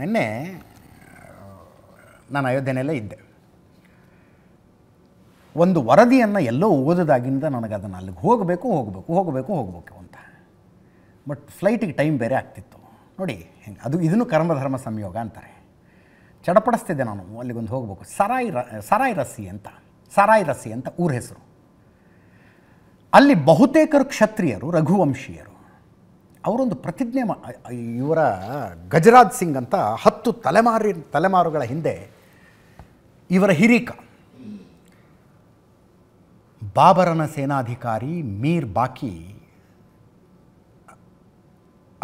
ನಿನ್ನೆ ನಾನು ಅಯೋಧ್ಯೆಯಲ್ಲೇ ಇದ್ದೆ ಒಂದು ವರದಿಯನ್ನು ಎಲ್ಲೋ ಓದೋದಾಗಿಂದ ನನಗೆ ಅದನ್ನು ಅಲ್ಲಿಗೆ ಹೋಗಬೇಕು ಹೋಗಬೇಕು ಹೋಗಬೇಕು ಹೋಗಬೇಕು ಅಂತ ಬಟ್ ಫ್ಲೈಟಿಗೆ ಟೈಮ್ ಬೇರೆ ಆಗ್ತಿತ್ತು ನೋಡಿ ಹೆಂಗೆ ಅದು ಇದನ್ನು ಕರ್ಮಧರ್ಮ ಸಂಯೋಗ ಅಂತಾರೆ ಚಡಪಡಿಸ್ತಿದ್ದೆ ನಾನು ಅಲ್ಲಿಗೊಂದು ಹೋಗಬೇಕು ಸರಾಯಿ ರ ಸರಾಯ್ ರಸ್ಸಿ ಅಂತ ಸರಾಯ್ ರಸಿ ಅಂತ ಊರ ಹೆಸರು ಅಲ್ಲಿ ಬಹುತೇಕರು ಕ್ಷತ್ರಿಯರು ರಘುವಂಶೀಯರು ಅವರೊಂದು ಪ್ರತಿಜ್ಞೆ ಇವರ ಗಜರಾಜ್ ಸಿಂಗ್ ಅಂತ ಹತ್ತು ತಲೆಮಾರಿ ತಲೆಮಾರುಗಳ ಹಿಂದೆ ಇವರ ಹಿರೀಕ ಬಾಬರನ ಸೇನಾಧಿಕಾರಿ ಮೀರ್ ಬಾಕಿ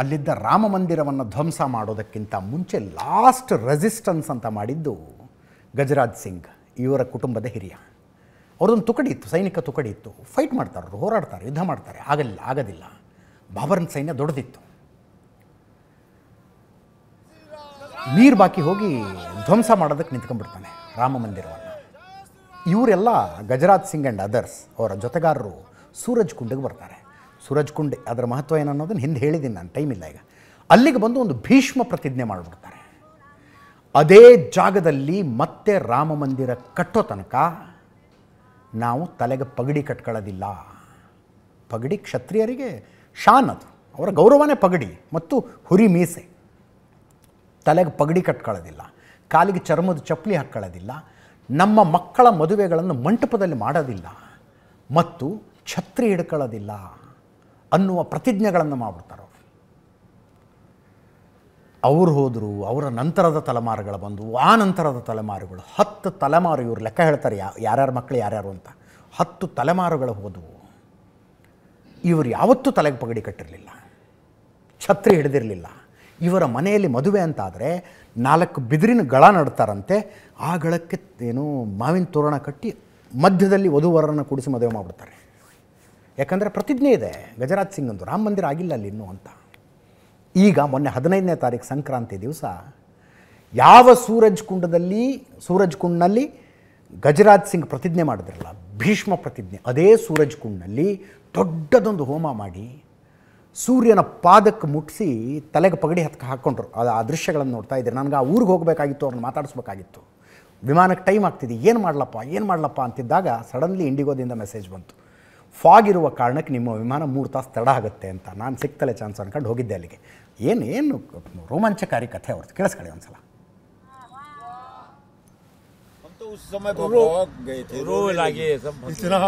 ಅಲ್ಲಿದ್ದ ರಾಮ ಮಂದಿರವನ್ನು ಧ್ವಂಸ ಮಾಡೋದಕ್ಕಿಂತ ಮುಂಚೆ ಲಾಸ್ಟ್ ರೆಸಿಸ್ಟೆನ್ಸ್ ಅಂತ ಮಾಡಿದ್ದು ಗಜರಾಜ್ ಸಿಂಗ್ ಇವರ ಕುಟುಂಬದ ಹಿರಿಯ ಅವರೊಂದು ತುಕಡಿ ಇತ್ತು ಸೈನಿಕ ತುಕಡಿ ಇತ್ತು ಫೈಟ್ ಮಾಡ್ತಾರರು ಹೋರಾಡ್ತಾರೆ ಯುದ್ಧ ಮಾಡ್ತಾರೆ ಆಗಲಿಲ್ಲ ಆಗೋದಿಲ್ಲ ಬಾಬರನ ಸೈನ್ಯ ದೊಡ್ಡದಿತ್ತು ನೀರು ಬಾಕಿ ಹೋಗಿ ಧ್ವಂಸ ಮಾಡೋದಕ್ಕೆ ನಿಂತ್ಕೊಂಡ್ಬಿಡ್ತಾನೆ ರಾಮ ಮಂದಿರವನ್ನು ಇವರೆಲ್ಲ ಗಜರಾಜ್ ಸಿಂಗ್ ಆ್ಯಂಡ್ ಅದರ್ಸ್ ಅವರ ಜೊತೆಗಾರರು ಸೂರಜ್ ಕುಂಡಿಗೆ ಬರ್ತಾರೆ ಸೂರಜ್ ಕುಂಡ್ ಅದರ ಮಹತ್ವ ಏನು ಅನ್ನೋದನ್ನು ಹಿಂದೆ ಹೇಳಿದ್ದೀನಿ ನಾನು ಟೈಮ್ ಇಲ್ಲ ಈಗ ಅಲ್ಲಿಗೆ ಬಂದು ಒಂದು ಭೀಷ್ಮ ಪ್ರತಿಜ್ಞೆ ಮಾಡಿಬಿಡ್ತಾರೆ ಅದೇ ಜಾಗದಲ್ಲಿ ಮತ್ತೆ ರಾಮ ಮಂದಿರ ಕಟ್ಟೋ ತನಕ ನಾವು ತಲೆಗೆ ಪಗಡಿ ಕಟ್ಕೊಳ್ಳೋದಿಲ್ಲ ಪಗಡಿ ಕ್ಷತ್ರಿಯರಿಗೆ ಶಾನ್ ಅದು ಅವರ ಗೌರವನೇ ಪಗಡಿ ಮತ್ತು ಹುರಿ ಮೀಸೆ ತಲೆಗೆ ಪಗಡಿ ಕಟ್ಕೊಳ್ಳೋದಿಲ್ಲ ಕಾಲಿಗೆ ಚರ್ಮದ ಚಪ್ಪಲಿ ಹಾಕ್ಕೊಳ್ಳೋದಿಲ್ಲ ನಮ್ಮ ಮಕ್ಕಳ ಮದುವೆಗಳನ್ನು ಮಂಟಪದಲ್ಲಿ ಮಾಡೋದಿಲ್ಲ ಮತ್ತು ಛತ್ರಿ ಹಿಡ್ಕೊಳ್ಳೋದಿಲ್ಲ ಅನ್ನುವ ಪ್ರತಿಜ್ಞೆಗಳನ್ನು ಮಾಡಿಬಿಡ್ತಾರೆ ಅವರು ಅವ್ರು ಹೋದರು ಅವರ ನಂತರದ ತಲೆಮಾರುಗಳು ಬಂದವು ಆ ನಂತರದ ತಲೆಮಾರುಗಳು ಹತ್ತು ತಲೆಮಾರು ಇವರು ಲೆಕ್ಕ ಹೇಳ್ತಾರೆ ಯಾ ಯಾರ್ಯಾರ ಮಕ್ಕಳು ಯಾರ್ಯಾರು ಅಂತ ಹತ್ತು ತಲೆಮಾರುಗಳು ಹೋದವು ಇವರು ಯಾವತ್ತೂ ತಲೆಗೆ ಪಗಡಿ ಕಟ್ಟಿರಲಿಲ್ಲ ಛತ್ರಿ ಹಿಡಿದಿರಲಿಲ್ಲ ಇವರ ಮನೆಯಲ್ಲಿ ಮದುವೆ ಅಂತಾದರೆ ನಾಲ್ಕು ಬಿದಿರಿನ ಗಳ ನಡ್ತಾರಂತೆ ಆ ಗಳಕ್ಕೆ ಏನು ಮಾವಿನ ತೋರಣ ಕಟ್ಟಿ ಮಧ್ಯದಲ್ಲಿ ವಧುವರನ್ನು ಕೂಡಿಸಿ ಮದುವೆ ಮಾಡಿಬಿಡ್ತಾರೆ ಯಾಕಂದರೆ ಪ್ರತಿಜ್ಞೆ ಇದೆ ಗಜರಾಜ್ ಸಿಂಗ್ ಒಂದು ರಾಮ ಮಂದಿರ ಆಗಿಲ್ಲ ಅಲ್ಲಿ ಇನ್ನೂ ಅಂತ ಈಗ ಮೊನ್ನೆ ಹದಿನೈದನೇ ತಾರೀಕು ಸಂಕ್ರಾಂತಿ ದಿವಸ ಯಾವ ಸೂರಜ್ ಕುಂಡದಲ್ಲಿ ಸೂರಜ್ ಕುಂಡ್ನಲ್ಲಿ ಗಜರಾಜ್ ಸಿಂಗ್ ಪ್ರತಿಜ್ಞೆ ಮಾಡಿದ್ರಲ್ಲ ಭೀಷ್ಮ ಪ್ರತಿಜ್ಞೆ ಅದೇ ಸೂರಜ್ ಕುಂಡ್ನಲ್ಲಿ ದೊಡ್ಡದೊಂದು ಹೋಮ ಮಾಡಿ ಸೂರ್ಯನ ಪಾದಕ್ಕೆ ಮುಟ್ಟಿಸಿ ತಲೆಗೆ ಪಗಡಿ ಹತ್ಕ ಹಾಕ್ಕೊಂಡ್ರು ಅದು ಆ ದೃಶ್ಯಗಳನ್ನು ನೋಡ್ತಾ ಇದ್ದೆ ನನಗೆ ಆ ಊರಿಗೆ ಹೋಗಬೇಕಾಗಿತ್ತು ಅವ್ರನ್ನ ಮಾತಾಡಿಸ್ಬೇಕಾಗಿತ್ತು ವಿಮಾನಕ್ಕೆ ಟೈಮ್ ಆಗ್ತಿದೆ ಏನು ಮಾಡಲಪ್ಪ ಏನು ಮಾಡಲಪ್ಪ ಅಂತಿದ್ದಾಗ ಸಡನ್ಲಿ ಇಂಡಿಗೋದಿಂದ ಮೆಸೇಜ್ ಬಂತು ಫಾಗ್ ಇರುವ ಕಾರಣಕ್ಕೆ ನಿಮ್ಮ ವಿಮಾನ ಮೂರು ತಾಸು ತಡ ಆಗುತ್ತೆ ಅಂತ ನಾನು ಸಿಗ್ತಲೇ ಚಾನ್ಸ್ ಅನ್ಕೊಂಡು ಹೋಗಿದ್ದೆ ಅಲ್ಲಿಗೆ ಏನು ಏನು ರೋಮಾಂಚಕಾರಿ ಕಥೆ ಅವ್ರದ್ದು ಕೇಳಿಸ್ಕೊಳ್ಳಿ ಒಂದು ಸಲ उस समय तो रो गए थे रो लगे सब इतना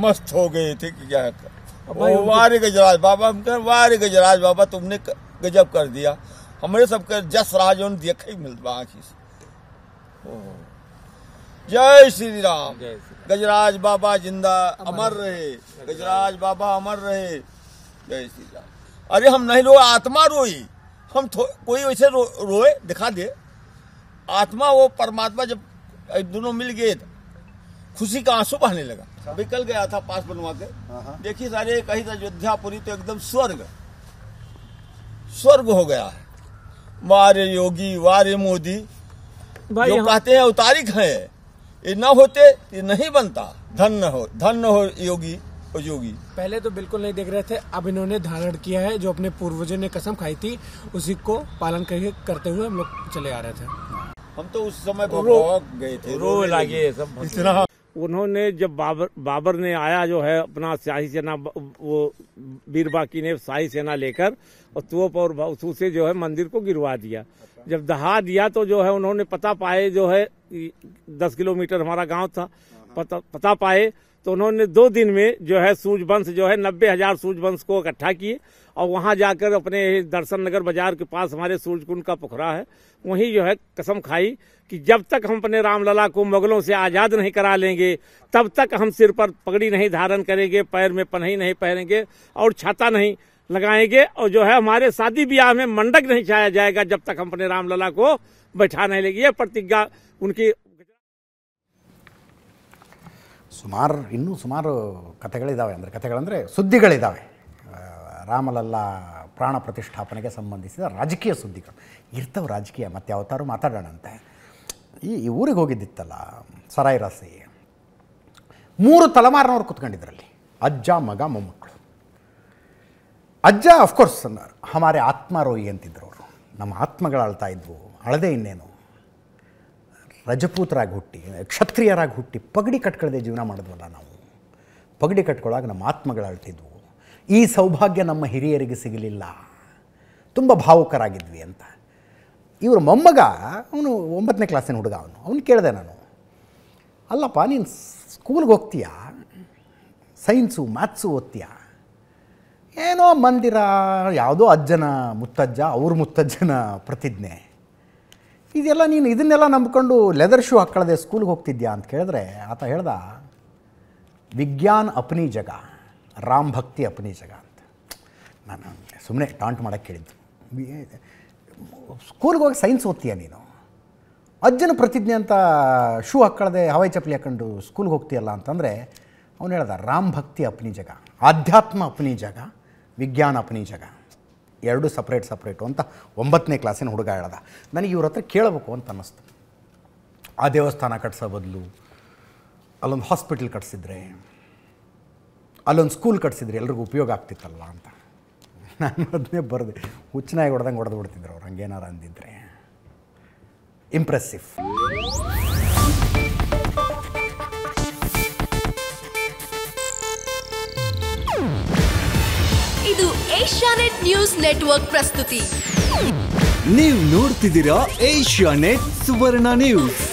मस्त हो गए थे कि क्या वारे गजराज बाबा हम कह वारे गजराज बाबा तुमने गजब कर दिया हमारे सबके जस राज देखा ही मिलता आखिर से जय श्री राम गजराज बाबा जिंदा अमर रहे गजराज बाबा अमर रहे जय श्री राम अरे हम नहीं रोए आत्मा रोई हम कोई वैसे रो, रोए दिखा दे आत्मा वो परमात्मा जब दोनों मिल गए खुशी का आंसू बहने लगा अभी हाँ। कल गया था पास बनवा के हाँ, हाँ। देखिए सारे था तो अयोध्यापुरी तो एकदम स्वर्ग स्वर्ग हो गया है वारे योगी वारे मोदी जो कहते हैं अवतारिक है ये न होते ये नहीं बनता धन न हो धन न हो योगी योगी पहले तो बिल्कुल नहीं देख रहे थे अब इन्होंने धारण किया है जो अपने पूर्वजों ने कसम खाई थी उसी को पालन करके करते हुए हम लोग चले आ रहे थे हम तो उस समय तो रो गए थे रो लगे सब इतना उन्होंने जब बाबर बाबर ने आया जो है अपना शाही सेना वो वीर बाकी ने शाही सेना लेकर और तोप और बासू से जो है मंदिर को गिरवा दिया जब दहा दिया तो जो है उन्होंने पता पाए जो है दस किलोमीटर हमारा गांव था पता पता पाए तो उन्होंने दो दिन में जो है वंश जो है नब्बे हजार वंश को इकट्ठा किए और वहाँ जाकर अपने दर्शन नगर बाजार के पास हमारे सूर्य कुंड का पोखरा है वहीं जो है कसम खाई कि जब तक हम अपने रामलला को मुगलों से आज़ाद नहीं करा लेंगे तब तक हम सिर पर पगड़ी नहीं धारण करेंगे पैर में पनही नहीं पहनेंगे और छाता नहीं लगाएंगे और जो है हमारे शादी ब्याह में मंडक नहीं छाया जाएगा जब तक हम अपने रामलला को बैठा नहीं लेंगे यह प्रतिज्ञा उनकी सुमार इन सुमार कथे ಅಂದರೆ ಕಥೆಗಳಂದರೆ सूदिगे ರಾಮಲಲ್ಲಾ ಪ್ರಾಣ ಪ್ರತಿಷ್ಠಾಪನೆಗೆ ಸಂಬಂಧಿಸಿದ ರಾಜಕೀಯ ಸುದ್ದಿಗಳು ಇರ್ತವೆ ರಾಜಕೀಯ ಮತ್ತು ಯಾವತ್ತಾರು ಮಾತಾಡೋಣಂತೆ ಈ ಊರಿಗೆ ಹೋಗಿದ್ದಿತ್ತಲ್ಲ ಸರಾಯಿ ರಾಸಿ ಮೂರು ತಲೆಮಾರಿನವ್ರು ಕುತ್ಕೊಂಡಿದ್ರಲ್ಲಿ ಅಜ್ಜ ಮಗ ಮೊಮ್ಮಕ್ಕಳು ಅಜ್ಜ ಆಫ್ಕೋರ್ಸ್ ಹಮಾರೆ ಆತ್ಮಾರೋಹಿ ಅಂತಿದ್ರು ಅವರು ನಮ್ಮ ಆತ್ಮಗಳು ಅಳ್ತಾ ಇದ್ವು ಅಳದೇ ಇನ್ನೇನು ರಜಪೂತರಾಗಿ ಹುಟ್ಟಿ ಕ್ಷತ್ರಿಯರಾಗಿ ಹುಟ್ಟಿ ಪಗಡಿ ಕಟ್ಕೊಳ್ಳದೆ ಜೀವನ ಮಾಡಿದ್ವಲ್ಲ ನಾವು ಪಗಡಿ ಕಟ್ಕೊಳ್ಳಾಗ ನಮ್ಮ ಆತ್ಮಗಳು ಅಳ್ತಿದ್ವು ಈ ಸೌಭಾಗ್ಯ ನಮ್ಮ ಹಿರಿಯರಿಗೆ ಸಿಗಲಿಲ್ಲ ತುಂಬ ಭಾವುಕರಾಗಿದ್ವಿ ಅಂತ ಇವರು ಮೊಮ್ಮಗ ಅವನು ಒಂಬತ್ತನೇ ಕ್ಲಾಸಿನ ಹುಡುಗ ಅವನು ಅವನು ಕೇಳಿದೆ ನಾನು ಅಲ್ಲಪ್ಪ ನೀನು ಸ್ಕೂಲ್ಗೆ ಹೋಗ್ತೀಯಾ ಸೈನ್ಸು ಮ್ಯಾಥ್ಸು ಓದ್ತೀಯಾ ಏನೋ ಮಂದಿರ ಯಾವುದೋ ಅಜ್ಜನ ಮುತ್ತಜ್ಜ ಅವ್ರ ಮುತ್ತಜ್ಜನ ಪ್ರತಿಜ್ಞೆ ಇದೆಲ್ಲ ನೀನು ಇದನ್ನೆಲ್ಲ ನಂಬ್ಕೊಂಡು ಲೆದರ್ ಶೂ ಹಾಕ್ಕೊಳ್ಳದೆ ಸ್ಕೂಲ್ಗೆ ಹೋಗ್ತಿದ್ಯಾ ಅಂತ ಕೇಳಿದ್ರೆ ಆತ ಹೇಳ್ದ ವಿಜ್ಞಾನ್ ಅಪ್ನಿ ಜಗ ರಾಮ್ ಭಕ್ತಿ ಅಪನಿ ಜಗ ಅಂತ ನಾನು ಸುಮ್ಮನೆ ಟಾಂಟ್ ಮಾಡೋಕ್ಕೆ ಕೇಳಿದ್ದು ಸ್ಕೂಲ್ಗೆ ಹೋಗಿ ಸೈನ್ಸ್ ಓದ್ತೀಯ ನೀನು ಅಜ್ಜನ ಪ್ರತಿಜ್ಞೆ ಅಂತ ಶೂ ಹಾಕ್ಕೊಳ್ಳದೆ ಹವಾಯಿ ಚಪ್ಪಲಿ ಹಾಕ್ಕೊಂಡು ಸ್ಕೂಲ್ಗೆ ಹೋಗ್ತೀಯಲ್ಲ ಅಂತಂದರೆ ಅವನು ಹೇಳ್ದ ರಾಮ್ ಭಕ್ತಿ ಅಪ್ನಿ ಜಗ ಆಧ್ಯಾತ್ಮ ಅಪ್ನಿ ಜಗ ವಿಜ್ಞಾನ ಅಪ್ನಿ ಜಗ ಎರಡು ಸಪ್ರೇಟ್ ಸಪ್ರೇಟು ಅಂತ ಒಂಬತ್ತನೇ ಕ್ಲಾಸಿನ ಹುಡುಗ ಹೇಳ್ದ ನನಗೆ ಇವ್ರ ಹತ್ರ ಕೇಳಬೇಕು ಅಂತ ಅನ್ನಿಸ್ತು ಆ ದೇವಸ್ಥಾನ ಕಟ್ಸೋ ಬದಲು ಅಲ್ಲೊಂದು ಹಾಸ್ಪಿಟ್ಲ್ ಕಟ್ಸಿದ್ರೆ ಅಲ್ಲೊಂದು ಸ್ಕೂಲ್ ಕಟ್ಸಿದ್ರಿ ಎಲ್ರಿಗೂ ಉಪಯೋಗ ಆಗ್ತಿತ್ತಲ್ಲ ಅಂತ ನಾನು ಅದನ್ನೇ ಬರ್ದು ಹುಚ್ಚನಾಗಿ ಹೊಡೆದಂಗೆ ಹೊಡೆದು ಬಿಡ್ತಿದ್ರು ಅವ್ರು ಹಂಗೇನಾರು ಅಂದಿದ್ರೆ ಇಂಪ್ರೆಸ್ಸಿವ್ ಇದು ಏಷ್ಯಾನೆಟ್ ನ್ಯೂಸ್ ನೆಟ್ವರ್ಕ್ ಪ್ರಸ್ತುತಿ ನೀವು ನೋಡ್ತಿದ್ದೀರಾ ನೆಟ್ ಸುವರ್ಣ ನ್ಯೂಸ್